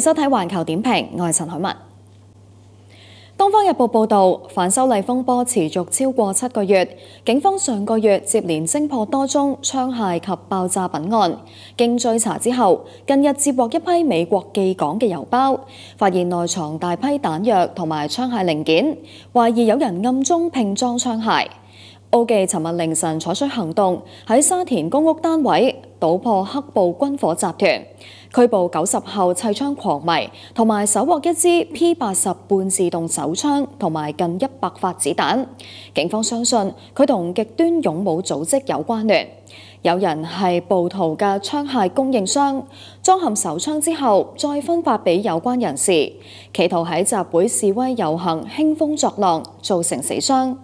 收睇环球点评，系陈海文。东方日报报道，反修例风波持续超过七个月，警方上个月接连侦破多宗枪械及爆炸品案。经追查之后，近日接获一批美国寄港嘅邮包，发现内藏大批弹药同埋枪械零件，怀疑有人暗中拼装枪械。澳记寻日凌晨采取行动，喺沙田公屋单位。捣破黑暴軍火集團，拘捕九十後砌槍狂迷，同埋手獲一支 P 八十半自動手槍同埋近一百發子彈。警方相信佢同極端勇武組織有關聯，有人係暴徒嘅槍械供應商，裝含手槍之後再分發俾有關人士，企圖喺集會示威遊行興風作浪，造成死傷。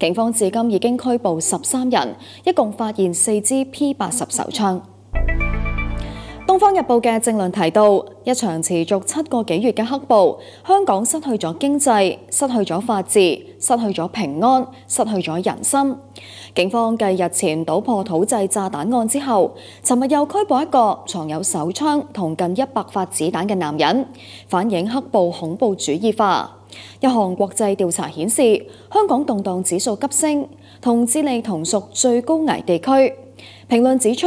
警方至今已經拘捕十三人，一共發現四支 P 八十手槍。《东方日报》嘅正论提到，一场持续七个几月嘅黑暴，香港失去咗经济，失去咗法治，失去咗平安，失去咗人心。警方继日前捣破土制炸弹案之后，寻日又拘捕一个藏有手枪同近一百发子弹嘅男人，反映黑暴恐怖主义化。一项国际调查显示，香港动荡指数急升，同智利同属最高危地区。评论指出。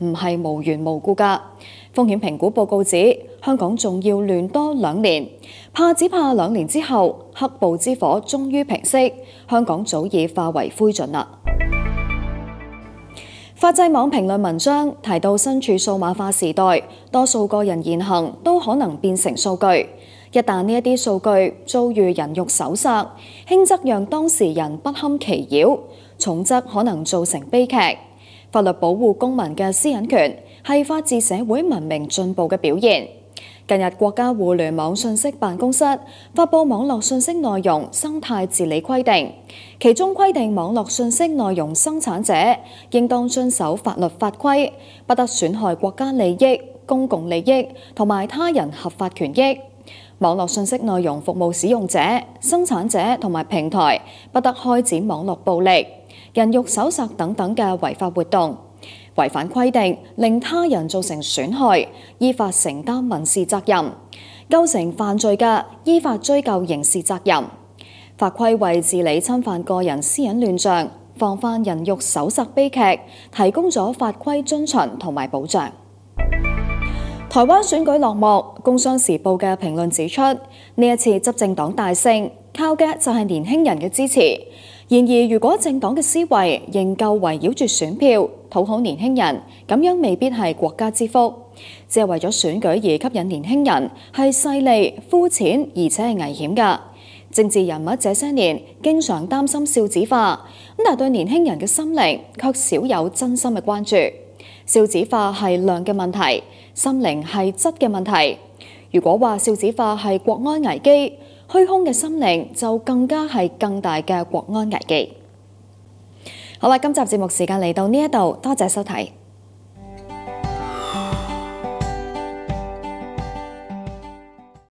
唔係無緣無故噶。風險評估報告指，香港仲要亂多兩年，怕只怕兩年之後黑暴之火終於平息，香港早已化為灰燼啦。法制網評論文章提到，身處數碼化時代，多數個人言行都可能變成數據。一旦呢一啲數據遭遇人肉搜殺，輕則讓當事人不堪其擾，重則可能造成悲劇。法律保護公民嘅私隱權係法治社會文明進步嘅表現。近日，國家互聯網信息辦公室發布《網絡信息內容生態治理規定》，其中規定網絡信息內容生產者應當遵守法律法規，不得損害國家利益、公共利益同埋他人合法權益。網絡信息內容服務使用者、生產者同埋平台不得開展網絡暴力。人肉搜殺等等嘅違法活動，違反規定，令他人造成損害，依法承擔民事責任；構成犯罪嘅，依法追究刑事責任。法規為治理侵犯個人私隱亂象、防範人肉搜殺悲劇，提供咗法規遵循同埋保障。台灣選舉落幕，《工商時報》嘅評論指出，呢一次執政黨大勝。靠嘅就係年輕人嘅支持。然而，如果政黨嘅思維仍旧圍繞住選票，討好年輕人，咁樣未必係國家之福。只係為咗選舉而吸引年輕人，係勢利、膚淺而且係危險噶。政治人物這些年經常擔心少子化，咁但係對年輕人嘅心靈卻少有真心嘅關注。少子化係量嘅問題，心靈係質嘅問題。如果話少子化係國安危機，虚空嘅心灵就更加系更大嘅国安危机。好啦，今集节目时间嚟到呢一度，多谢收睇。